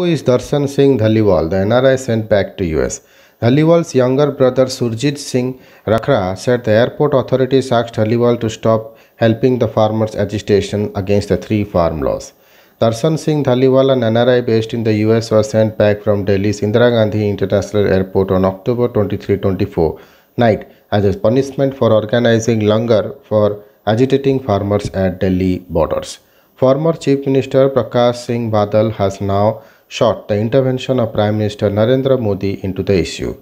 Who is Darshan Singh Dhaliwal, the NRI sent back to US? Dhaliwal's younger brother Surjit Singh Rakhra said the airport authorities asked Dhaliwal to stop helping the farmers' agitation against the three farm laws. Darshan Singh Dhaliwal, an NRI based in the US, was sent back from Delhi's Indira Gandhi International Airport on October 23 24 night as a punishment for organizing langar for agitating farmers at Delhi borders. Former Chief Minister Prakash Singh Badal has now Short the intervention of Prime Minister Narendra Modi into the issue.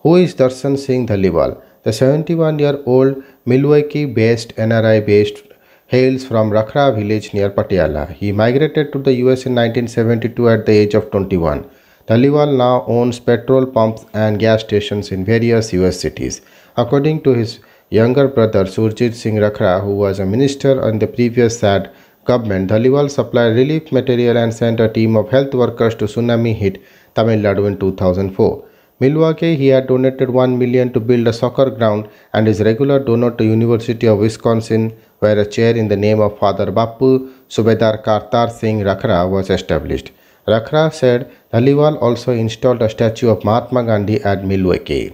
Who is Darshan Singh Dhaliwal? The 71-year-old Milwaukee-based NRI-based hails from Rakhra village near Patiala. He migrated to the US in 1972 at the age of 21. Dhaliwal now owns petrol pumps and gas stations in various US cities. According to his younger brother Surjit Singh Rakhra, who was a minister in the previous SAD Government, the supplied relief material and sent a team of health workers to tsunami hit Tamil Nadu in 2004. Milwaukee, he had donated 1 million to build a soccer ground and is regular donor to University of Wisconsin, where a chair in the name of Father Bapu Subedar Kartar Singh Rakhra was established. Rakhra said Dhaliwal also installed a statue of Mahatma Gandhi at Milwaukee.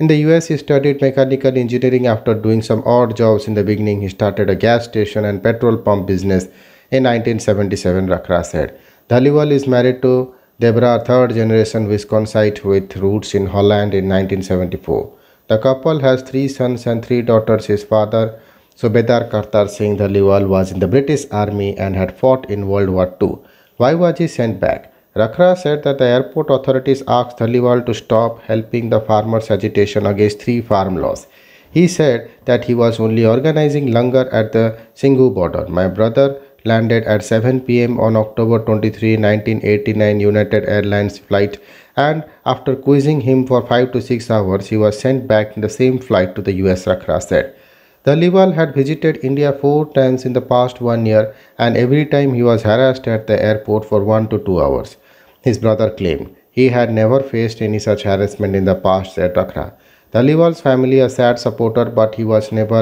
In the US, he studied mechanical engineering after doing some odd jobs in the beginning. He started a gas station and petrol pump business in 1977, Rakhra said. Dhaliwal is married to Deborah, third generation Wisconsinite with roots in Holland in 1974. The couple has three sons and three daughters. His father, Subedar Kartar Singh Dhaliwal, was in the British Army and had fought in World War II. Why was he sent back? Rakhra said that the airport authorities asked Dhaliwal to stop helping the farmers' agitation against three farm laws. He said that he was only organizing langar at the Singhu border. My brother landed at 7 pm on October 23, 1989 United Airlines flight and after quizzing him for 5 to 6 hours, he was sent back in the same flight to the US, Rakhra said. Dhaliwal had visited India four times in the past one year and every time he was harassed at the airport for one to two hours his brother claimed. He had never faced any such harassment in the past, said Dakra. Dhaliwal's family a sad supporter but he was never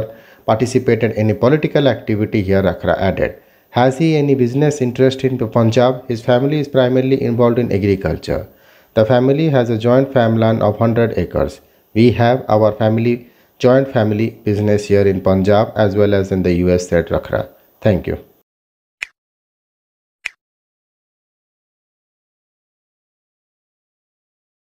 participated in any political activity here, Akhra added. Has he any business interest in Punjab? His family is primarily involved in agriculture. The family has a joint farmland of 100 acres. We have our family joint family business here in Punjab as well as in the US, said Rakhra. Thank you.